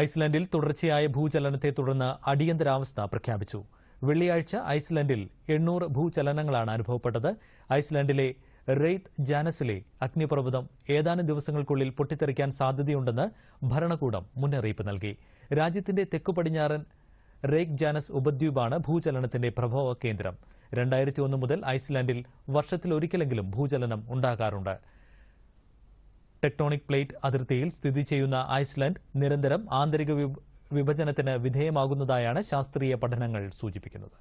ഐസ്ലൻഡിൽ തുടർച്ചയായ ഭൂചലനത്തെ തുടർന്ന് അടിയന്തരാവസ്ഥ പ്രഖ്യാപിച്ചു വെള്ളിയാഴ്ച ഐസ്ലൻഡിൽ എണ്ണൂറ് ഭൂചലനങ്ങളാണ് അനുഭവപ്പെട്ടത് ഐസ്ലൻഡിലെ റെയ്ത് ജാനസിലെ അഗ്നിപർവ്വതം ഏതാനും ദിവസങ്ങൾക്കുള്ളിൽ പൊട്ടിത്തെറിക്കാൻ സാധ്യതയുണ്ടെന്ന് ഭരണകൂടം മുന്നറിയിപ്പ് നൽകി രാജ്യത്തിന്റെ തെക്കു പടിഞ്ഞാറൻ റെയ്ക് ജാനസ് ഉപദ്വീപാണ് ഭൂചലനത്തിന്റെ പ്രഭവ കേന്ദ്രം രണ്ടായിരത്തി ഒന്ന് മുതൽ ഐസ്ലാൻഡിൽ വർഷത്തിലൊരിക്കലെങ്കിലും ഭൂചലനം ഉണ്ടാകാറുണ്ട് ടെക്ടോണിക് പ്ലേറ്റ് അതിർത്തിയിൽ സ്ഥിതി ചെയ്യുന്ന ഐസ്ലൻഡ് നിരന്തരം ആന്തരിക വിഭജനത്തിന് വിധേയമാകുന്നതായാണ് ശാസ്ത്രീയ പഠനങ്ങൾ സൂചിപ്പിക്കുന്നത്